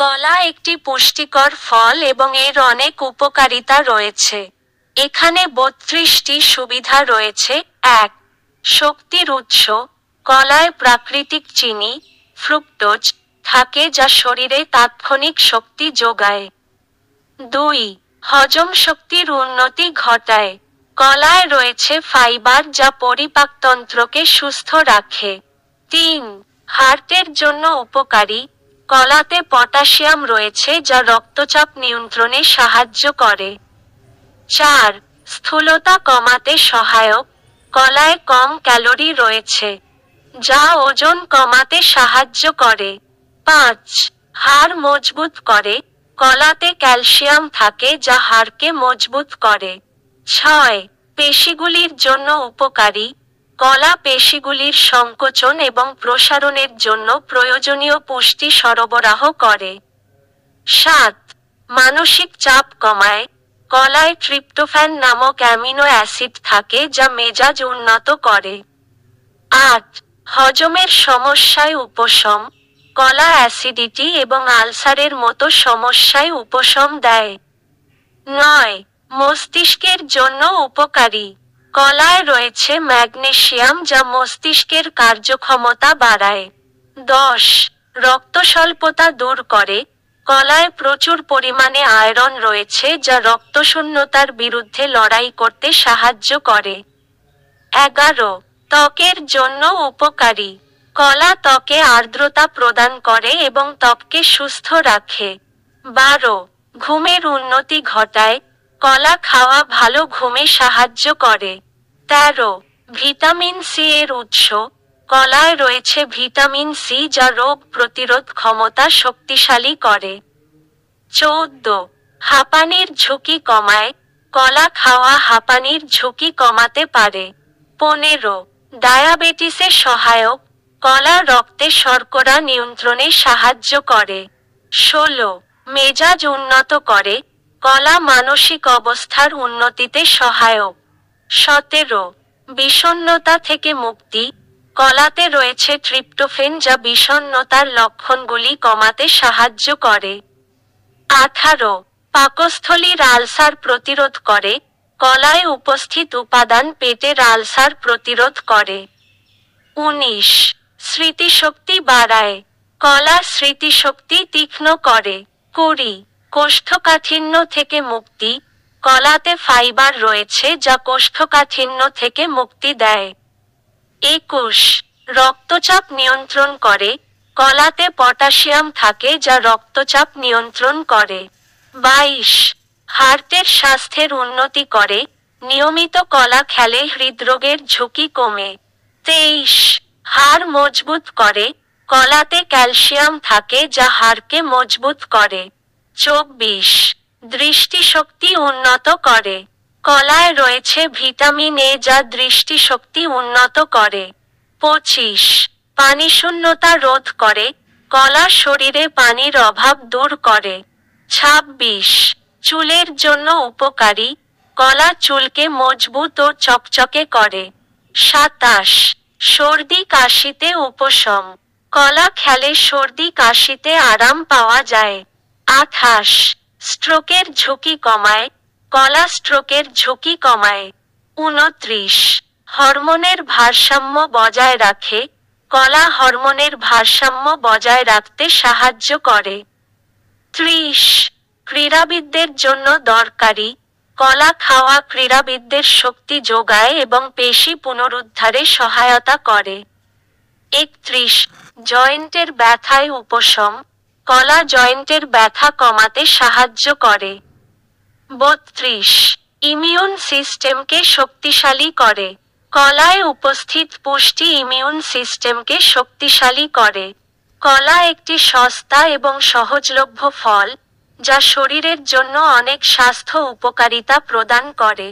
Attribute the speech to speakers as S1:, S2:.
S1: কলা একটি পুষ্টিকর ফল এবং এর অনেক উপকারিতা রয়েছে এখানে বত্রিশটি সুবিধা রয়েছে এক শক্তির উৎস কলায় প্রাকৃতিক চিনি ফ্রুক্টোজ থাকে যা শরীরে তাৎক্ষণিক শক্তি যোগায় দুই হজম শক্তির উন্নতি ঘটায় কলায় রয়েছে ফাইবার যা পরিপাকতন্ত্রকে সুস্থ রাখে তিন হার্টের জন্য উপকারী কলাতে পটাশিয়াম রয়েছে যা রক্তচাপ নিয়ন্ত্রণে সাহায্য করে চার স্থূলতা কমাতে সহায়ক কলায় কম ক্যালোরি রয়েছে যা ওজন কমাতে সাহায্য করে পাঁচ হাড় মজবুত করে কলাতে ক্যালসিয়াম থাকে যা হাড়কে মজবুত করে ছয় পেশিগুলির জন্য উপকারী কলা পেশিগুলির সংকোচন এবং প্রসারণের জন্য প্রয়োজনীয় পুষ্টি সরবরাহ করে সাত মানসিক চাপ কমায় কলায় ট্রিপ্টোফ্যান নামক অ্যামিনো অ্যাসিড থাকে যা মেজাজ উন্নত করে আট হজমের সমস্যায় উপশম কলা অ্যাসিডিটি এবং আলসারের মতো সমস্যায় উপশম দেয় নয় মস্তিষ্কের জন্য উপকারী কলায় রয়েছে ম্যাগনেশিয়াম যা মস্তিষ্কের কার্যক্ষমতা বাড়ায় দশ রক্তস্বল্পতা দূর করে কলায় প্রচুর পরিমাণে আয়রন রয়েছে যা রক্তশূন্যতার বিরুদ্ধে লড়াই করতে সাহায্য করে এগারো ত্বকের জন্য উপকারী কলা ত্বকে আর্দ্রতা প্রদান করে এবং ত্বককে সুস্থ রাখে বারো ঘুমের উন্নতি ঘটায় কলা খাওয়া ভালো ঘুমে সাহায্য করে তেরো ভিটামিন সি এর উৎস কলায় রয়েছে ভিটামিন সি যা রোগ প্রতিরোধ ক্ষমতা শক্তিশালী করে চৌদ্দ হাঁপানির ঝুঁকি কমায় কলা খাওয়া হাঁপানির ঝুঁকি কমাতে পারে পনেরো ডায়াবেটিসে সহায়ক কলা রক্তে শর্করা নিয়ন্ত্রণে সাহায্য করে ষোলো মেজাজ উন্নত করে কলা মানসিক অবস্থার উন্নতিতে সহায়ক সতেরো বিষণ্নতা থেকে মুক্তি কলাতে রয়েছে ট্রিপ্টোফেন যা বিষণ্নতার লক্ষণগুলি কমাতে সাহায্য করে আঠারো পাকস্থলীর আলসার প্রতিরোধ করে কলায় উপস্থিত উপাদান পেটের আলসার প্রতিরোধ করে উনিশ স্মৃতিশক্তি বাড়ায় কলা স্মৃতিশক্তি তীক্ষ্ণ করে কুড়ি কোষ্ঠকাঠিন্য থেকে মুক্তি কলাতে ফাইবার রয়েছে যা কোষ্ঠকাঠিন্য থেকে মুক্তি দেয় একুশ রক্তচাপ নিয়ন্ত্রণ করে কলাতে পটাশিয়াম থাকে যা রক্তচাপ নিয়ন্ত্রণ করে বাইশ হার্টের স্বাস্থ্যের উন্নতি করে নিয়মিত কলা খেলে হৃদরোগের ঝুঁকি কমে তেইশ হাড় মজবুত করে কলাতে ক্যালসিয়াম থাকে যা হাড়কে মজবুত করে চব্বিশ দৃষ্টিশক্তি উন্নত করে কলায় রয়েছে ভিটামিন এ যা দৃষ্টিশক্তি উন্নত করে পঁচিশ পানিশূন্যতা রোধ করে কলা শরীরে পানির অভাব দূর করে ছাব্বিশ চুলের জন্য উপকারী কলা চুলকে মজবুত ও চকচকে করে সাতাশ সর্দি কাশিতে উপশম কলা খেলে সর্দি কাশিতে আরাম পাওয়া যায় আঠাশ স্ট্রোকের ঝুঁকি কমায় কলা স্ট্রোকের ঝুঁকি কমায় উনত্রিশ হরমোনের ভারসাম্য বজায় রাখে কলা হরমোনের ভারসাম্য বজায় রাখতে সাহায্য করে ত্রিশ ক্রীড়াবিদদের জন্য দরকারি কলা খাওয়া ক্রীড়াবিদদের শক্তি যোগায় এবং পেশি পুনরুদ্ধারে সহায়তা করে একত্রিশ জয়েন্টের ব্যথায় উপশম কলা জয়েন্টের ব্যথা কমাতে সাহায্য করে বত্রিশ ইমিউন সিস্টেমকে শক্তিশালী করে কলায় উপস্থিত পুষ্টি ইমিউন সিস্টেমকে শক্তিশালী করে কলা একটি সস্তা এবং সহজলভ্য ফল যা শরীরের জন্য অনেক স্বাস্থ্য উপকারিতা প্রদান করে